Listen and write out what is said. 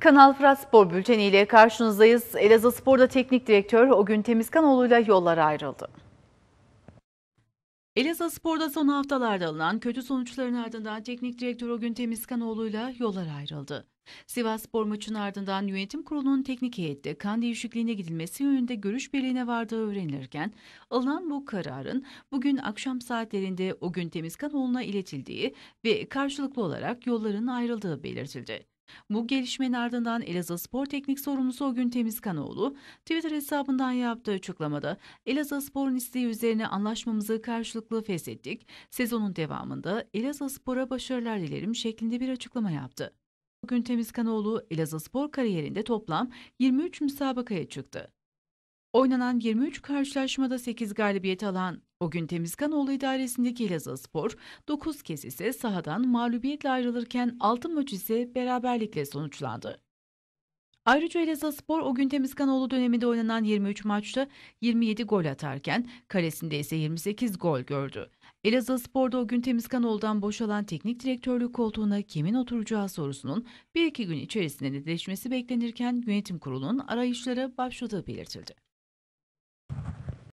Kanal Fırat Spor Bülteni ile karşınızdayız. Elazığ Spor'da teknik direktör o gün Temizkanoğlu ile yollar ayrıldı. Elazığ Spor'da son haftalarda alınan kötü sonuçların ardından teknik direktör o Temizkanoğlu ile yollar ayrıldı. Sivas Spor maçının ardından yönetim kurulunun teknik heyette kan değişikliğine gidilmesi yönünde görüş birliğine vardığı öğrenilirken alınan bu kararın bugün akşam saatlerinde o Temizkanoğlu'na iletildiği ve karşılıklı olarak yolların ayrıldığı belirtildi. Bu gelişmenin ardından Elazığ Spor Teknik Sorumlusu Ogün Temizkanoğlu Twitter hesabından yaptığı açıklamada Elazığ Spor'un isteği üzerine anlaşmamızı karşılıklı feshettik. Sezonun devamında Elazığ Spor'a başarılar dilerim şeklinde bir açıklama yaptı. Ogün Temizkanoğlu Elazığ Spor kariyerinde toplam 23 müsabakaya çıktı. Oynanan 23 karşılaşmada 8 galibiyet alan Bugün gün Temizkanoğlu idaresindeki Elazığ Spor 9 kez ise sahadan mağlubiyetle ayrılırken 6 maç ise beraberlikle sonuçlandı. Ayrıca Elazığ Spor o gün Temizkanoğlu döneminde oynanan 23 maçta 27 gol atarken kalesinde ise 28 gol gördü. Elazığ Spor'da o gün Temizkanoğlu'dan boşalan teknik direktörlük koltuğuna kimin oturacağı sorusunun bir iki gün içerisinde netleşmesi beklenirken yönetim kurulunun arayışlara başladığı belirtildi.